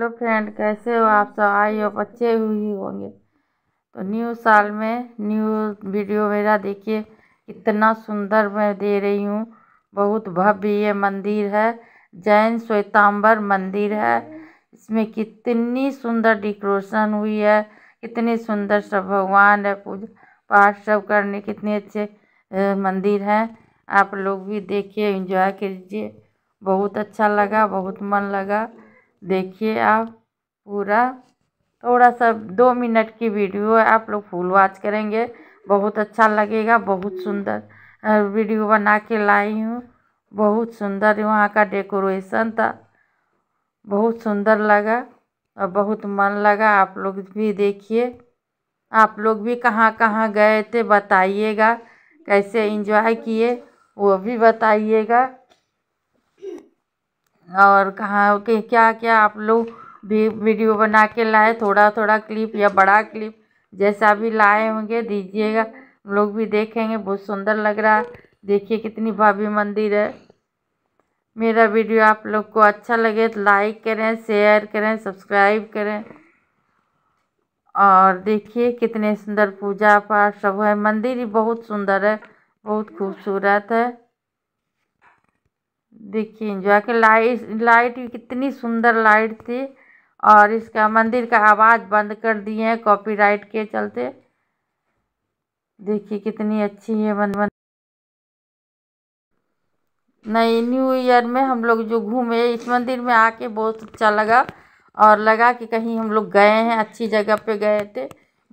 hello friend कैसे हो आप सब आई हो बच्चे हुई होंगे तो न्यू साल में न्यू वीडियो मेरा देखिए कितना सुंदर मैं दे रही हूँ बहुत भव्य ये मंदिर है जैन श्वेतांबर मंदिर है इसमें कितनी सुंदर डेकोरेशन हुई है कितने सुंदर सब भगवान है पूजा पाठ सब करने कितने अच्छे मंदिर हैं आप लोग भी देखिए एंजॉय कीजिए बहुत अच्छा लगा बहुत मन लगा देखिए आप पूरा थोड़ा सा दो मिनट की वीडियो है आप लोग फुल वॉच करेंगे बहुत अच्छा लगेगा बहुत सुंदर वीडियो बना के लाई हूँ बहुत सुंदर वहाँ का डेकोरेशन था बहुत सुंदर लगा और बहुत मन लगा आप लोग भी देखिए आप लोग भी कहाँ कहाँ गए थे बताइएगा कैसे एंजॉय किए वो भी बताइएगा और कहाँ के क्या क्या आप लोग भी वीडियो बना के लाए थोड़ा थोड़ा क्लिप या बड़ा क्लिप जैसा भी लाए होंगे दीजिएगा हम लोग भी देखेंगे बहुत सुंदर लग रहा है देखिए कितनी भाभी मंदिर है मेरा वीडियो आप लोग को अच्छा लगे तो लाइक करें शेयर करें सब्सक्राइब करें और देखिए कितने सुंदर पूजा पाठ सब है मंदिर ही बहुत सुंदर है बहुत खूबसूरत है देखिए इंजॉय के लाइट लाइट भी कितनी सुंदर लाइट थी और इसका मंदिर का आवाज़ बंद कर दिए हैं कॉपीराइट के चलते देखिए कितनी अच्छी है मन नई न्यू ईयर में हम लोग जो घूमे इस मंदिर में आके बहुत अच्छा लगा और लगा कि कहीं हम लोग गए हैं अच्छी जगह पे गए थे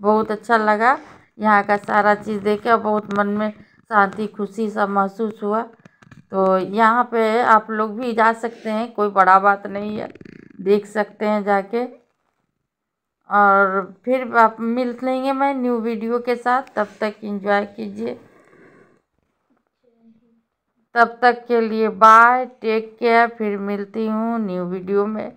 बहुत अच्छा लगा यहाँ का सारा चीज़ देखे और बहुत मन में शांति खुशी सब महसूस हुआ तो यहाँ पे आप लोग भी जा सकते हैं कोई बड़ा बात नहीं है देख सकते हैं जाके और फिर आप मिल लेंगे मैं न्यू वीडियो के साथ तब तक एंजॉय कीजिए तब तक के लिए बाय टेक केयर फिर मिलती हूँ न्यू वीडियो में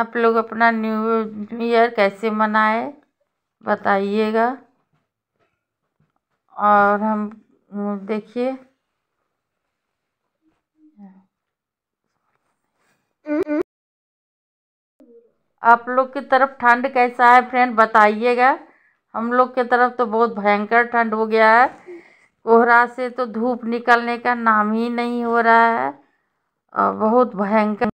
आप लोग अपना न्यू ईयर कैसे मनाए बताइएगा और हम देखिए आप लोग की तरफ ठंड कैसा है फ्रेंड बताइएगा हम लोग के तरफ तो बहुत भयंकर ठंड हो गया है कोहरा से तो धूप निकलने का नाम ही नहीं हो रहा है और बहुत भयंकर